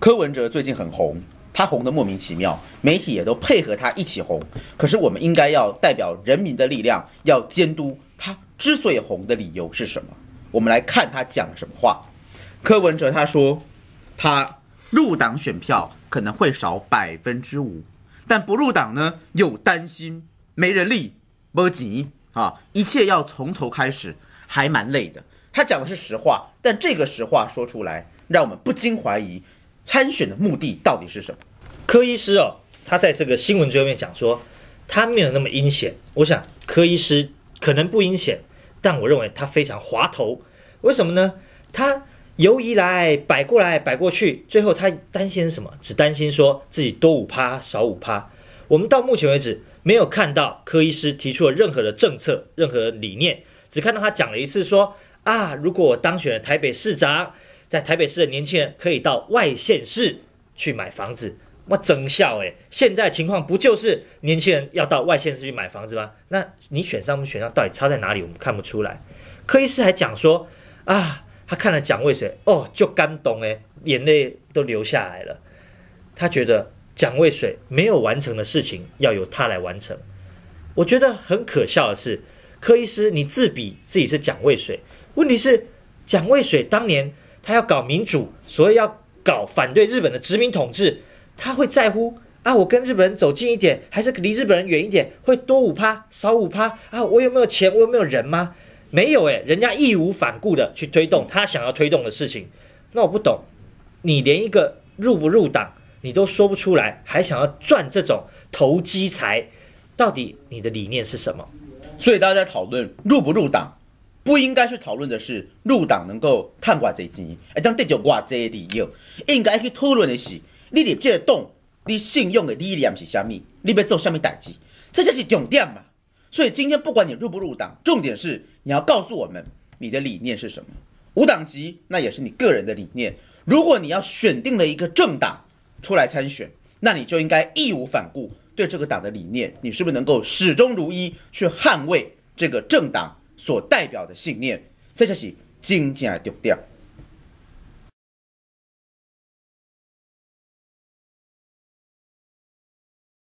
柯文哲最近很红，他红的莫名其妙，媒体也都配合他一起红。可是我们应该要代表人民的力量，要监督他。之所以红的理由是什么？我们来看他讲什么话。柯文哲他说，他入党选票可能会少百分之五，但不入党呢又担心没人力波及啊，一切要从头开始，还蛮累的。他讲的是实话，但这个实话说出来，让我们不禁怀疑。参选的目的到底是什么？柯医师哦，他在这个新闻最后面讲说，他没有那么阴险。我想柯医师可能不阴险，但我认为他非常滑头。为什么呢？他犹疑来摆过来摆过去，最后他担心什么？只担心说自己多五趴少五趴。我们到目前为止没有看到柯医师提出了任何的政策、任何理念，只看到他讲了一次说：啊，如果我当选了台北市长。在台北市的年轻人可以到外县市去买房子，哇，真笑哎！现在情况不就是年轻人要到外县市去买房子吗？那你选上不选上，到底差在哪里？我们看不出来。柯医师还讲说啊，他看了蒋渭水，哦，就感动哎，眼泪都流下来了。他觉得蒋渭水没有完成的事情，要由他来完成。我觉得很可笑的是，柯医师你自比自己是蒋渭水，问题是蒋渭水当年。他要搞民主，所以要搞反对日本的殖民统治。他会在乎啊？我跟日本人走近一点，还是离日本人远一点？会多五趴，少五趴啊？我有没有钱？我有没有人吗？没有诶。人家义无反顾的去推动他想要推动的事情。那我不懂，你连一个入不入党你都说不出来，还想要赚这种投机财，到底你的理念是什么？所以大家讨论入不入党。不应该去讨论的是入党能够赚外济钱，或者得到外济理由。应该去讨论的是，你入这个党，你信用的理念是啥物，你要做啥物代志，这就是重点嘛。所以今天不管你入不入党，重点是你要告诉我们你的理念是什么。无党籍那也是你个人的理念。如果你要选定了一个政党出来参选，那你就应该义无反顾对这个党的理念，你是不是能够始终如一去捍卫这个政党？所代表的信念，这才是真正的重点。